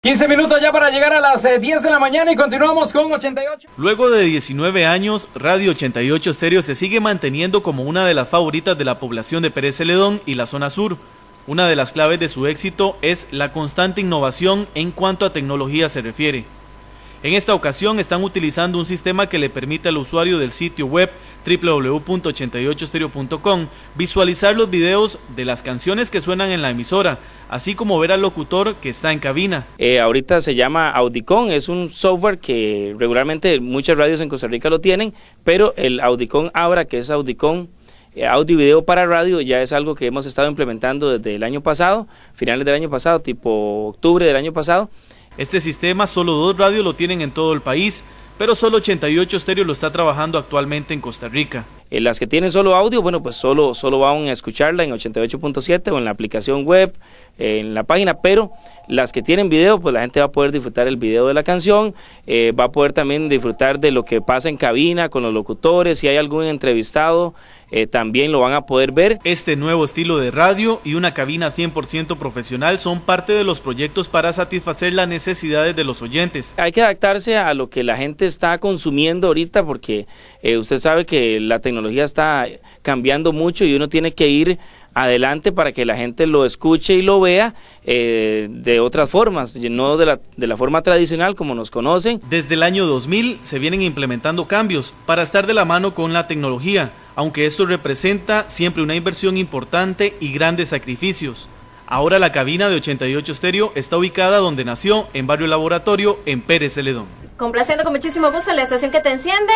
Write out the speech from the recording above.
15 minutos ya para llegar a las 10 eh, de la mañana y continuamos con 88. Luego de 19 años, Radio 88 Estéreo se sigue manteniendo como una de las favoritas de la población de Pérez Celedón y la zona sur. Una de las claves de su éxito es la constante innovación en cuanto a tecnología se refiere. En esta ocasión están utilizando un sistema que le permite al usuario del sitio web www.88stereo.com visualizar los videos de las canciones que suenan en la emisora, así como ver al locutor que está en cabina. Eh, ahorita se llama Audicon, es un software que regularmente muchas radios en Costa Rica lo tienen, pero el Audicon Abra, que es Audicon eh, audio video para radio ya es algo que hemos estado implementando desde el año pasado, finales del año pasado, tipo octubre del año pasado. Este sistema solo dos radios lo tienen en todo el país, pero solo 88 estéreos lo está trabajando actualmente en Costa Rica. En eh, las que tienen solo audio, bueno, pues solo, solo van a escucharla en 88.7 o en la aplicación web, eh, en la página, pero las que tienen video, pues la gente va a poder disfrutar el video de la canción, eh, va a poder también disfrutar de lo que pasa en cabina con los locutores, si hay algún entrevistado eh, también lo van a poder ver. Este nuevo estilo de radio y una cabina 100% profesional son parte de los proyectos para satisfacer las necesidades de los oyentes. Hay que adaptarse a lo que la gente está consumiendo ahorita porque eh, usted sabe que la tecnología está cambiando mucho y uno tiene que ir adelante para que la gente lo escuche y lo vea eh, de otras formas, no de la, forma tradicional como nos conocen. Desde el año 2000 se vienen implementando cambios para estar de la mano con la tecnología, aunque esto representa siempre una inversión importante y grandes sacrificios. Ahora la cabina de 88 Estéreo está ubicada donde nació, en Barrio Laboratorio, en Pérez Celedón. Complaciendo con muchísimo gusto la estación que te enciende.